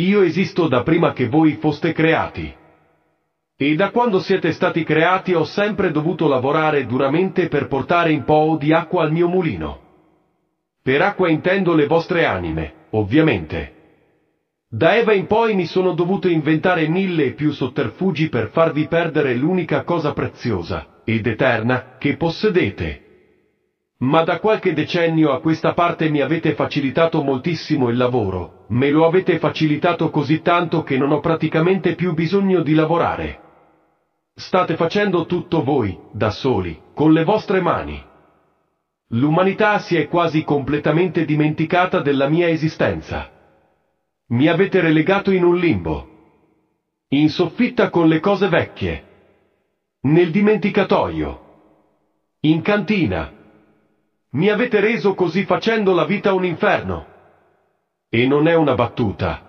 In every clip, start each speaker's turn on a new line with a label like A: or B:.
A: Io esisto da prima che voi foste creati. E da quando siete stati creati ho sempre dovuto lavorare duramente per portare un po' di acqua al mio mulino. Per acqua intendo le vostre anime, ovviamente. Da Eva in poi mi sono dovuto inventare mille e più sotterfugi per farvi perdere l'unica cosa preziosa, ed eterna, che possedete, ma da qualche decennio a questa parte mi avete facilitato moltissimo il lavoro, me lo avete facilitato così tanto che non ho praticamente più bisogno di lavorare. State facendo tutto voi, da soli, con le vostre mani. L'umanità si è quasi completamente dimenticata della mia esistenza. Mi avete relegato in un limbo. In soffitta con le cose vecchie. Nel dimenticatoio. In cantina, mi avete reso così facendo la vita un inferno. E non è una battuta.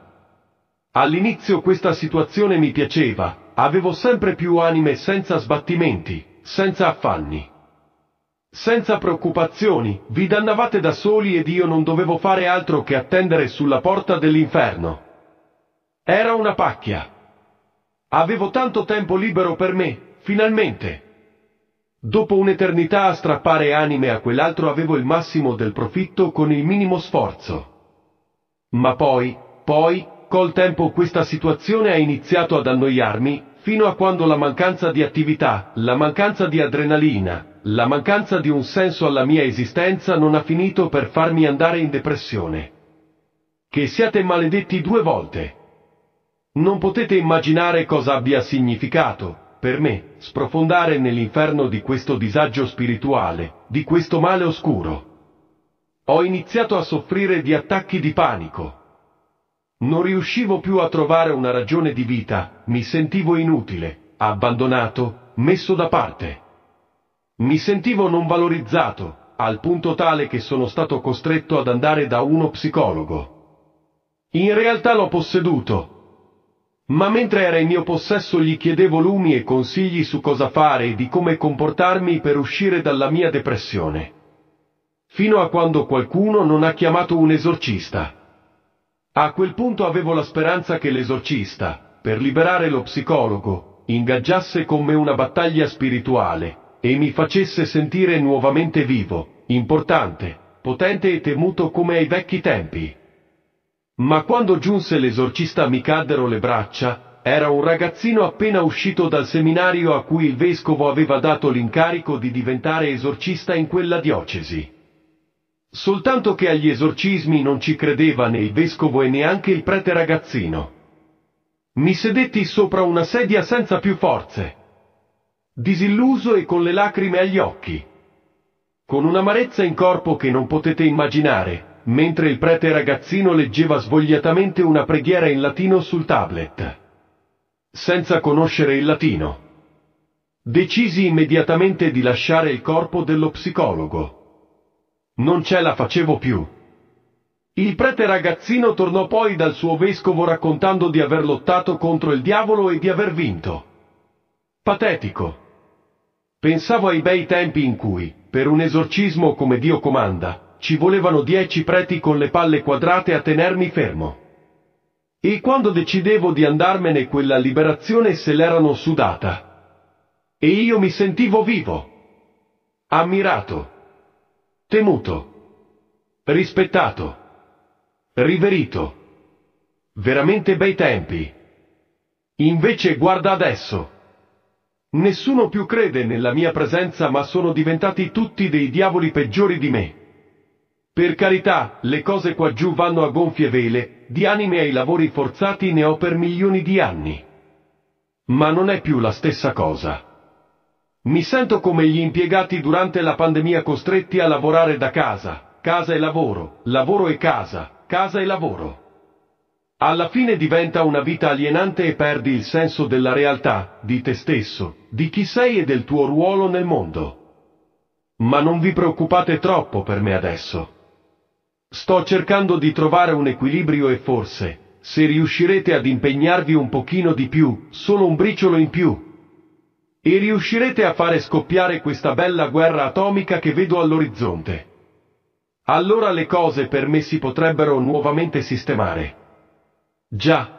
A: All'inizio questa situazione mi piaceva, avevo sempre più anime senza sbattimenti, senza affanni. Senza preoccupazioni, vi dannavate da soli ed io non dovevo fare altro che attendere sulla porta dell'inferno. Era una pacchia. Avevo tanto tempo libero per me, finalmente. Dopo un'eternità a strappare anime a quell'altro avevo il massimo del profitto con il minimo sforzo. Ma poi, poi, col tempo questa situazione ha iniziato ad annoiarmi, fino a quando la mancanza di attività, la mancanza di adrenalina, la mancanza di un senso alla mia esistenza non ha finito per farmi andare in depressione. Che siate maledetti due volte. Non potete immaginare cosa abbia significato, per me, sprofondare nell'inferno di questo disagio spirituale, di questo male oscuro. Ho iniziato a soffrire di attacchi di panico. Non riuscivo più a trovare una ragione di vita, mi sentivo inutile, abbandonato, messo da parte. Mi sentivo non valorizzato, al punto tale che sono stato costretto ad andare da uno psicologo. In realtà l'ho posseduto, ma mentre era in mio possesso gli chiedevo lumi e consigli su cosa fare e di come comportarmi per uscire dalla mia depressione. Fino a quando qualcuno non ha chiamato un esorcista. A quel punto avevo la speranza che l'esorcista, per liberare lo psicologo, ingaggiasse con me una battaglia spirituale e mi facesse sentire nuovamente vivo, importante, potente e temuto come ai vecchi tempi. Ma quando giunse l'esorcista mi caddero le braccia, era un ragazzino appena uscito dal seminario a cui il vescovo aveva dato l'incarico di diventare esorcista in quella diocesi. Soltanto che agli esorcismi non ci credeva né il vescovo e neanche il prete ragazzino. Mi sedetti sopra una sedia senza più forze, disilluso e con le lacrime agli occhi, con un'amarezza in corpo che non potete immaginare mentre il prete ragazzino leggeva svogliatamente una preghiera in latino sul tablet. Senza conoscere il latino. Decisi immediatamente di lasciare il corpo dello psicologo. Non ce la facevo più. Il prete ragazzino tornò poi dal suo vescovo raccontando di aver lottato contro il diavolo e di aver vinto. Patetico. Pensavo ai bei tempi in cui, per un esorcismo come Dio comanda, ci volevano dieci preti con le palle quadrate a tenermi fermo. E quando decidevo di andarmene quella liberazione se l'erano sudata. E io mi sentivo vivo. Ammirato. Temuto. Rispettato. Riverito. Veramente bei tempi. Invece guarda adesso. Nessuno più crede nella mia presenza ma sono diventati tutti dei diavoli peggiori di me. Per carità, le cose qua giù vanno a gonfie vele, di anime ai lavori forzati ne ho per milioni di anni. Ma non è più la stessa cosa. Mi sento come gli impiegati durante la pandemia costretti a lavorare da casa, casa e lavoro, lavoro e casa, casa e lavoro. Alla fine diventa una vita alienante e perdi il senso della realtà, di te stesso, di chi sei e del tuo ruolo nel mondo. Ma non vi preoccupate troppo per me adesso. Sto cercando di trovare un equilibrio e forse, se riuscirete ad impegnarvi un pochino di più, solo un briciolo in più, e riuscirete a fare scoppiare questa bella guerra atomica che vedo all'orizzonte. Allora le cose per me si potrebbero nuovamente sistemare. Già.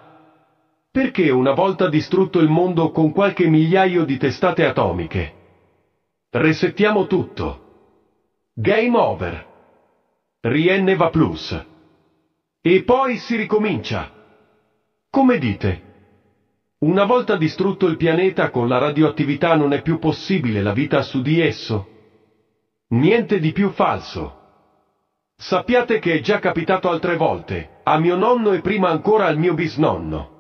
A: Perché una volta distrutto il mondo con qualche migliaio di testate atomiche? Resettiamo tutto. Game over. Rienneva Plus. E poi si ricomincia. Come dite? Una volta distrutto il pianeta con la radioattività non è più possibile la vita su di esso? Niente di più falso. Sappiate che è già capitato altre volte, a mio nonno e prima ancora al mio bisnonno.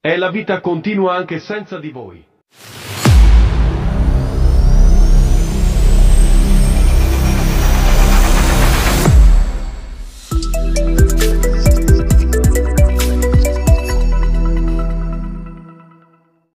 A: È la vita continua anche senza di voi.